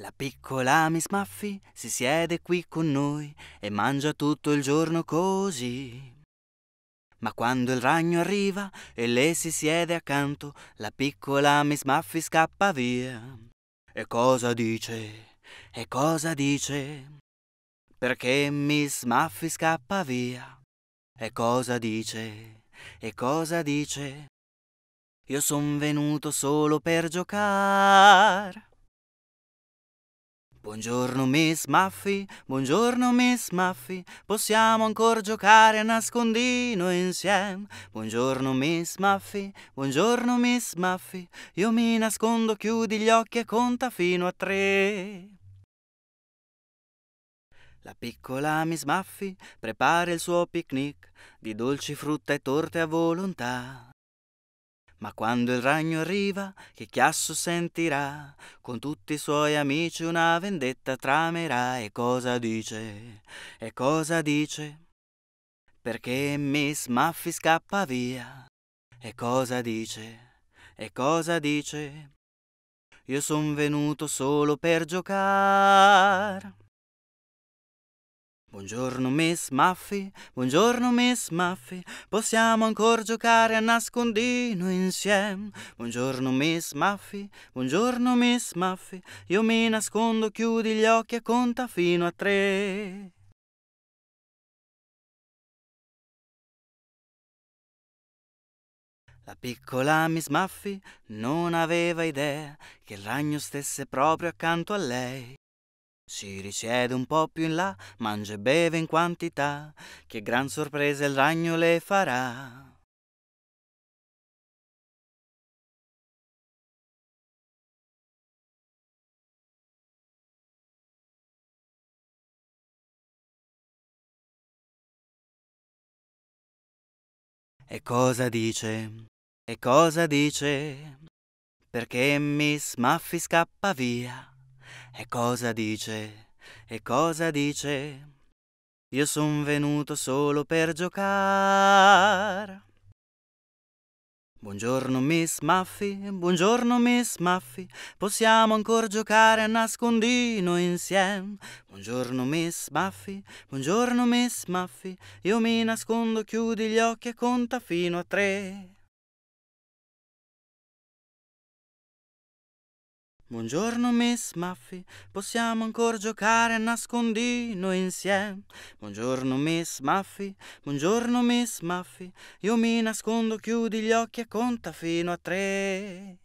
La piccola Miss Muffy si siede qui con noi e mangia tutto il giorno così. Ma quando il ragno arriva e lei si siede accanto, la piccola Miss Muffy scappa via. E cosa dice? E cosa dice? Perché Miss Muffy scappa via? E cosa dice? E cosa dice? Io son venuto solo per giocare. Buongiorno Miss Muffy, buongiorno Miss Muffy, possiamo ancora giocare a nascondino insieme. Buongiorno Miss Muffy, buongiorno Miss Muffy, io mi nascondo, chiudi gli occhi e conta fino a tre. La piccola Miss Muffy prepara il suo picnic di dolci frutta e torte a volontà. Ma quando il ragno arriva, che chiasso sentirà? Con tutti i suoi amici una vendetta tramerà. E cosa dice? E cosa dice? Perché Miss Muffy scappa via? E cosa dice? E cosa dice? Io son venuto solo per giocare. Buongiorno Miss Muffy, buongiorno Miss Muffy, possiamo ancora giocare a nascondino insieme. Buongiorno Miss Muffy, buongiorno Miss Muffy, io mi nascondo, chiudi gli occhi e conta fino a tre. La piccola Miss Muffy non aveva idea che il ragno stesse proprio accanto a lei. Si risiede un po' più in là, mangia e beve in quantità, che gran sorpresa il ragno le farà. E cosa dice? E cosa dice? Perché Miss Muffy scappa via? E cosa dice? E cosa dice? Io son venuto solo per giocare. Buongiorno Miss Muffy, buongiorno Miss Muffy, possiamo ancora giocare a nascondino insieme. Buongiorno Miss Muffy, buongiorno Miss Muffy, io mi nascondo, chiudi gli occhi e conta fino a tre. Buongiorno Miss Muffy, possiamo ancora giocare a nascondino insieme. Buongiorno Miss Muffy, buongiorno Miss Muffy, io mi nascondo, chiudi gli occhi e conta fino a tre.